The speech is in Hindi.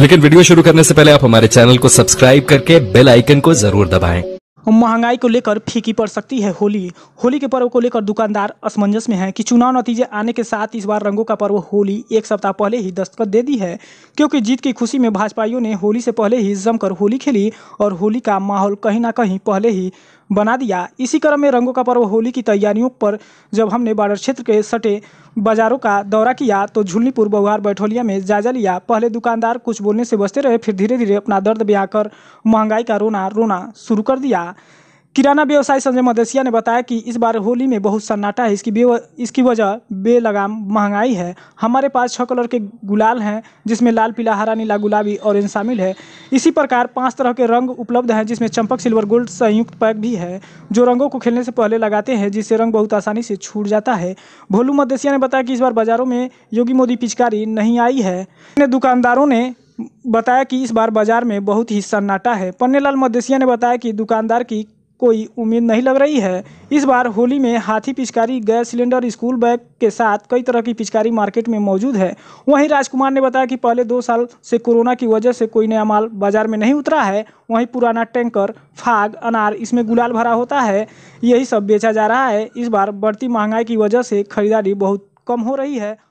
लेकिन वीडियो शुरू करने से पहले आप हमारे चैनल को सब्सक्राइब करके बेल आइकन को जरूर दबाएं। महंगाई को लेकर फीकी पड़ सकती है होली होली के पर्व को लेकर दुकानदार असमंजस में हैं कि चुनाव नतीजे आने के साथ इस बार रंगों का पर्व होली एक सप्ताह पहले ही दस्तखत दे दी है क्योंकि जीत की खुशी में भाजपाइयों ने होली से पहले ही जमकर होली खेली और होली का माहौल कहीं ना कहीं पहले ही बना दिया इसी क्रम में रंगों का पर्व होली की तैयारियों पर जब हमने बॉर्डर क्षेत्र के सटे बाजारों का दौरा किया तो झुलनीपुर बहुआर बैठोलिया में जायजा लिया पहले दुकानदार कुछ बोलने से बचते रहे फिर धीरे धीरे अपना दर्द कर महंगाई का रोना रोना शुरू कर दिया किराना व्यवसायी संजय मदेसिया ने बताया कि इस बार होली में बहुत सन्नाटा है इसकी बेव इसकी वजह बेलगाम महंगाई है हमारे पास छः कलर के गुलाल हैं जिसमें लाल पीला हरा नीला गुलाबी ऑरेंज शामिल है इसी प्रकार पांच तरह के रंग उपलब्ध हैं जिसमें चंपक सिल्वर गोल्ड संयुक्त पैक भी है जो रंगों को खेलने से पहले लगाते हैं जिससे रंग बहुत आसानी से छूट जाता है भोलू मदेसिया ने बताया कि इस बार बाज़ारों में योगी मोदी पिचकारी नहीं आई है दुकानदारों ने बताया कि इस बार बाज़ार में बहुत ही सन्नाटा है पन्नेलाल मदेसिया ने बताया कि दुकानदार की कोई उम्मीद नहीं लग रही है इस बार होली में हाथी पिचकारी गैस सिलेंडर स्कूल बैग के साथ कई तरह की पिचकारी मार्केट में मौजूद है वहीं राजकुमार ने बताया कि पहले दो साल से कोरोना की वजह से कोई नया माल बाजार में नहीं उतरा है वहीं पुराना टैंकर फाग अनार इसमें गुलाल भरा होता है यही सब बेचा जा रहा है इस बार बढ़ती महंगाई की वजह से खरीदारी बहुत कम हो रही है